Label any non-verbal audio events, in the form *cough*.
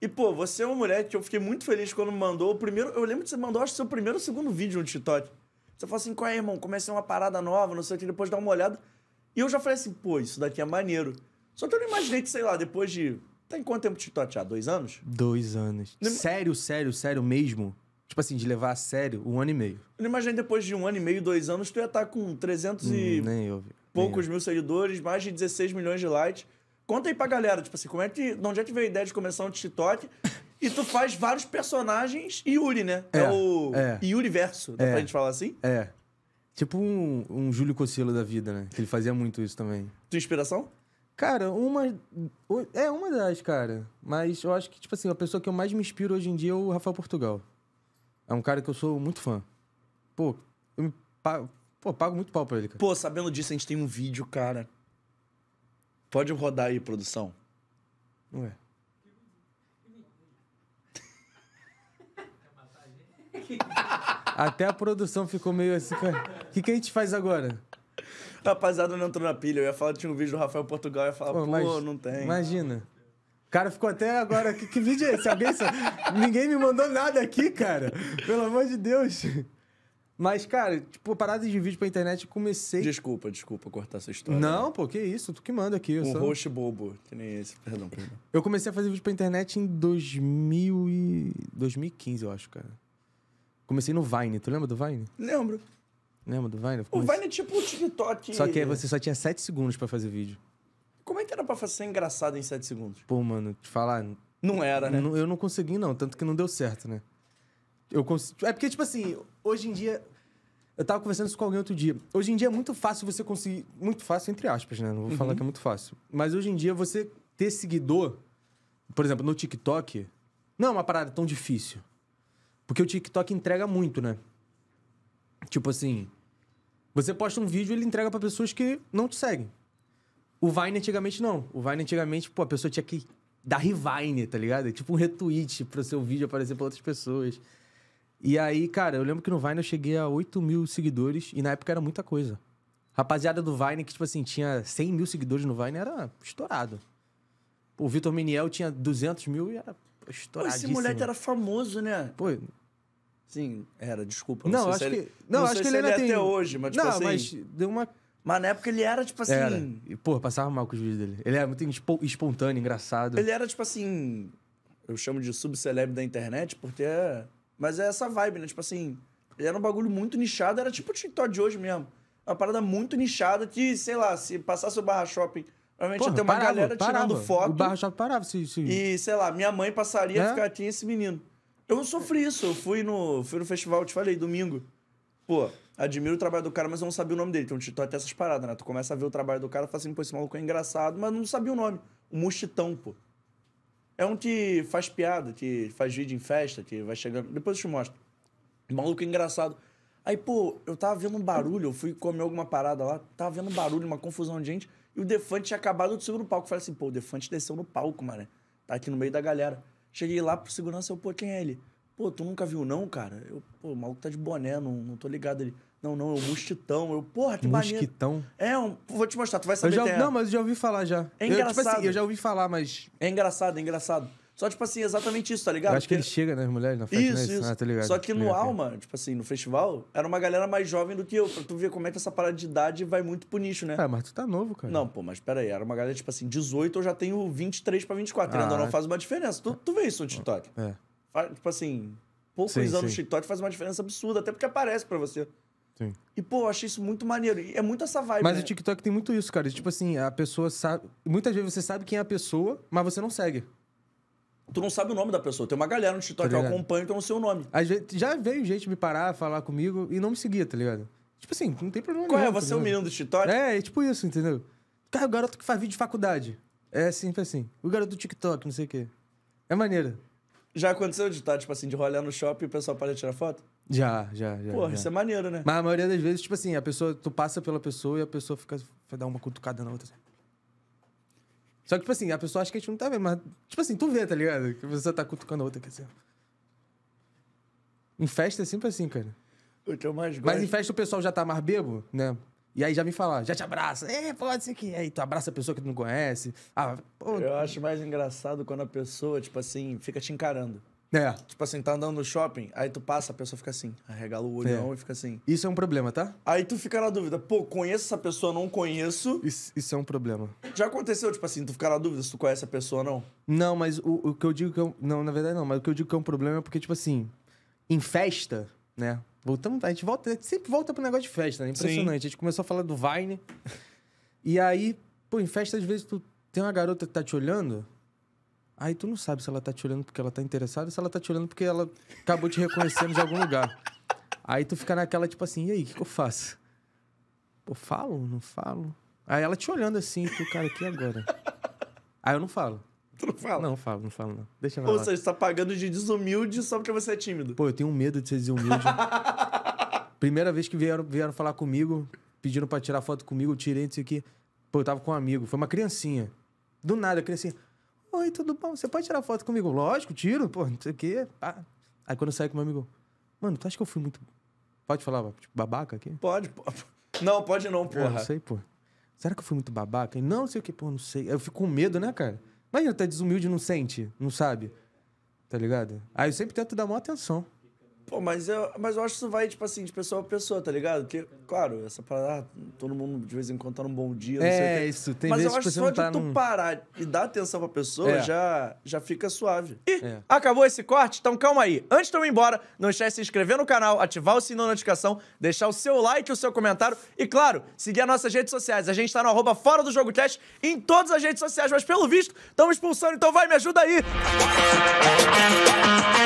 E, pô, você é uma mulher que eu fiquei muito feliz quando mandou o primeiro. Eu lembro que você mandou, acho que seu primeiro ou segundo vídeo no TikTok. Você falou assim: qual é, irmão? Comecei uma parada nova, não sei o que, depois dá uma olhada. E eu já falei assim: pô, isso daqui é maneiro. Só que eu não imaginei que, sei lá, depois de. Tem quanto tempo de TikTok já? Dois anos? Dois anos. Não... Sério, sério, sério mesmo? Tipo assim, de levar a sério, um ano e meio. Eu não imaginei depois de um ano e meio, dois anos, tu ia estar tá com 300 hum, e. Nem eu, Poucos nem eu. mil seguidores, mais de 16 milhões de likes. Conta aí pra galera, tipo assim, como é que, de onde é que veio a ideia de começar um TikTok? E tu faz vários personagens Yuri, né? É, é o é. Yuri Verso, dá é. pra gente falar assim? É. Tipo um, um Júlio Cosselo da vida, né? Que ele fazia muito isso também. Tua inspiração? Cara, uma. É uma das, cara. Mas eu acho que, tipo assim, a pessoa que eu mais me inspiro hoje em dia é o Rafael Portugal. É um cara que eu sou muito fã. Pô, eu me pago, pô, pago muito pau pra ele, cara. Pô, sabendo disso, a gente tem um vídeo, cara, Pode rodar aí, produção. Não é. Até a produção ficou meio assim, cara. O que, que a gente faz agora? Rapaziada, não entrou na pilha. Eu ia falar que tinha um vídeo do Rafael Portugal. Eu ia falar, pô, pô não tem. Imagina. O cara ficou até agora. Que, que vídeo é esse? Alguém. Ninguém me mandou nada aqui, cara. Pelo amor de Deus. Mas, cara, tipo, parada de vídeo pra internet, comecei. Desculpa, desculpa cortar essa história. Não, pô, que isso, tu que manda aqui. Um só... roxo bobo, que nem esse. Perdão, perdão. Eu comecei a fazer vídeo pra internet em 2000 e... 2015, eu acho, cara. Comecei no Vine, tu lembra do Vine? Lembro. Lembra do Vine? O Vine é tipo o TikTok. Só que você só tinha 7 segundos pra fazer vídeo. Como é que era pra ser engraçado em 7 segundos? Pô, mano, te falar. Não era, né? Eu não consegui, não, tanto que não deu certo, né? Eu consigo É porque, tipo assim, hoje em dia. Eu tava conversando isso com alguém outro dia. Hoje em dia é muito fácil você conseguir. Muito fácil, entre aspas, né? Não vou uhum. falar que é uhum. muito fácil. Mas hoje em dia você ter seguidor, por exemplo, no TikTok, não é uma parada tão difícil. Porque o TikTok entrega muito, né? Tipo assim. Você posta um vídeo ele entrega para pessoas que não te seguem. O Vine antigamente não. O Vine antigamente, pô, a pessoa tinha que dar revine, tá ligado? É tipo um retweet pro seu vídeo aparecer pra outras pessoas. E aí, cara, eu lembro que no Vine eu cheguei a 8 mil seguidores e na época era muita coisa. Rapaziada do Vine, que, tipo assim, tinha 100 mil seguidores no Vine, era estourado. O Vitor Miniel tinha 200 mil e era estouradíssimo. esse moleque era famoso, né? Pô... Sim, era, desculpa. Não, não acho que... Ele... Não, não acho que ele, ele ainda é tem... até hoje, mas, tipo não, assim... mas deu uma... Mas na época ele era, tipo assim... Era. E, pô, passava mal com os vídeos dele. Ele era é muito espontâneo, engraçado. Ele era, tipo assim... Eu chamo de subcelebre da internet porque é mas é essa vibe, né? Tipo assim, era um bagulho muito nichado, era tipo o TikTok de hoje mesmo. Uma parada muito nichada que, sei lá, se passasse o Barra Shopping, provavelmente ia ter uma parava, galera parava. tirando foto. O Barra Shopping parava, sim, sim. E, sei lá, minha mãe passaria e é? ficar, aqui esse menino. Eu não sofri isso. Eu fui no, fui no festival, eu te falei, domingo. Pô, admiro o trabalho do cara, mas eu não sabia o nome dele. Então, tu até essas paradas, né? Tu começa a ver o trabalho do cara fala assim, pô, esse maluco é engraçado, mas não sabia o nome. O Mostitão, pô. É um que faz piada, que faz vídeo em festa, que vai chegando. Depois eu te mostro. maluco é engraçado. Aí, pô, eu tava vendo um barulho, eu fui comer alguma parada lá, tava vendo um barulho, uma confusão de gente, e o Defante tinha acabado de subir no palco. Eu falei assim, pô, o Defante desceu no palco, mano. Tá aqui no meio da galera. Cheguei lá pro segurança, eu, pô, quem é ele? Pô, tu nunca viu não, cara? Eu, pô, o maluco tá de boné, não, não tô ligado ele. Não, não, é o mosquitão. Eu, porra, que mosquitão? É, um, vou te mostrar, tu vai saber. Eu já, é. não, mas eu já ouvi falar já. É engraçado. Eu, tipo assim, eu já ouvi falar, mas. É engraçado, é engraçado. Só, tipo assim, exatamente isso, tá ligado? Eu acho Porque... que ele chega nas mulheres na festa, né? isso, né? isso. Ah, tá ligado. Só que tá no ligado. Alma, tipo assim, no festival, era uma galera mais jovem do que eu, pra tu ver como é que essa parada de idade vai muito pro nicho, né? Ah, mas tu tá novo, cara. Não, pô, mas peraí, era uma galera, tipo assim, 18, eu já tenho 23 pra 24, ah, ainda não faz uma diferença. Tu, tu vê isso no TikTok. É. Tipo assim, poucos anos no TikTok faz uma diferença absurda, até porque aparece para você. Sim. E, pô, eu achei isso muito maneiro. é muito essa vibe. Mas né? o TikTok tem muito isso, cara. Tipo assim, a pessoa sabe. Muitas vezes você sabe quem é a pessoa, mas você não segue. Tu não sabe o nome da pessoa. Tem uma galera no TikTok tá que eu acompanho que então eu não sei o nome. Às vezes, já veio gente me parar, falar comigo e não me seguia, tá ligado? Tipo assim, não tem problema Qual é? nenhum. Qual é? Você tá é o menino do TikTok? É, é tipo isso, entendeu? Cara, o garoto que faz vídeo de faculdade. É sempre assim, tipo assim. O garoto do TikTok, não sei o quê. É maneiro. Já aconteceu de estar, tá, tipo assim, de rolar no shopping e o pessoal para tirar foto? Já, já, já. Porra, já. isso é maneiro, né? Mas a maioria das vezes, tipo assim, a pessoa, tu passa pela pessoa e a pessoa fica, vai dar uma cutucada na outra. Assim. Só que, tipo assim, a pessoa acha que a gente não tá vendo, mas, tipo assim, tu vê, tá ligado? Que a pessoa tá cutucando a outra, quer dizer. Em festa é sempre assim, cara. O que eu mais gosto. Mas em festa o pessoal já tá mais bebo, né? E aí já me fala, já te abraça. É, pode ser que. É. Aí tu abraça a pessoa que tu não conhece. Ah, eu acho mais engraçado quando a pessoa, tipo assim, fica te encarando. É. Tipo assim, tá andando no shopping, aí tu passa, a pessoa fica assim, arregala o olhão é. e fica assim. Isso é um problema, tá? Aí tu fica na dúvida, pô, conheço essa pessoa, não conheço. Isso, isso é um problema. Já aconteceu, tipo assim, tu ficar na dúvida se tu conhece a pessoa ou não? Não, mas o, o que eu digo que é um, Não, na verdade não, mas o que eu digo que é um problema é porque, tipo assim, em festa, né? Voltamos, a gente volta, a gente sempre volta pro negócio de festa, né? Impressionante. Sim. A gente começou a falar do Vine. E aí, pô, em festa, às vezes, tu tem uma garota que tá te olhando. Aí tu não sabe se ela tá te olhando porque ela tá interessada ou se ela tá te olhando porque ela acabou te reconhecendo de algum lugar. Aí tu fica naquela, tipo assim, e aí, o que, que, eu faço? Pô, falo? Não falo? Aí ela te olhando assim, tu, cara, aqui agora? Aí eu não falo. Tu não fala? Não falo, não falo, não. Deixa eu falar. Ou seja, você tá pagando de desumilde só porque você é tímido. Pô, eu tenho medo de ser desumilde. *laughs* Primeira vez que vieram, vieram falar comigo, pediram pra tirar foto comigo, eu tirei isso aqui. Pô, eu tava com um amigo, foi uma criancinha. Do nada, a criancinha. Oi, tudo bom? Você pode tirar foto comigo? Lógico, tiro, pô, não sei o quê. Ah. Aí quando eu saí com meu amigo, mano, tu acha que eu fui muito. Pode falar, tipo, babaca aqui? Pode, pô. Não, pode não, porra. Eu não sei, pô. Será que eu fui muito babaca? Não, não sei o quê, pô, não sei. Eu fico com medo, né, cara? Imagina, tá desumilde, não sente, não sabe. Tá ligado? Aí eu sempre tento dar maior atenção. Pô, mas eu, mas eu acho que isso vai, tipo assim, de pessoa a pessoa, tá ligado? Porque, claro, essa parada, ah, todo mundo de vez em quando tá num bom dia, não é, sei o É isso, tem Mas eu acho que só tá de tu num... parar e dar atenção pra pessoa é. já, já fica suave. Ih, é. acabou esse corte? Então calma aí. Antes de eu ir embora, não esquece de se inscrever no canal, ativar o sininho da notificação, deixar o seu like, o seu comentário e, claro, seguir as nossas redes sociais. A gente tá no arroba fora do jogo teste em todas as redes sociais, mas pelo visto, estamos expulsando, então vai, me ajuda aí! Música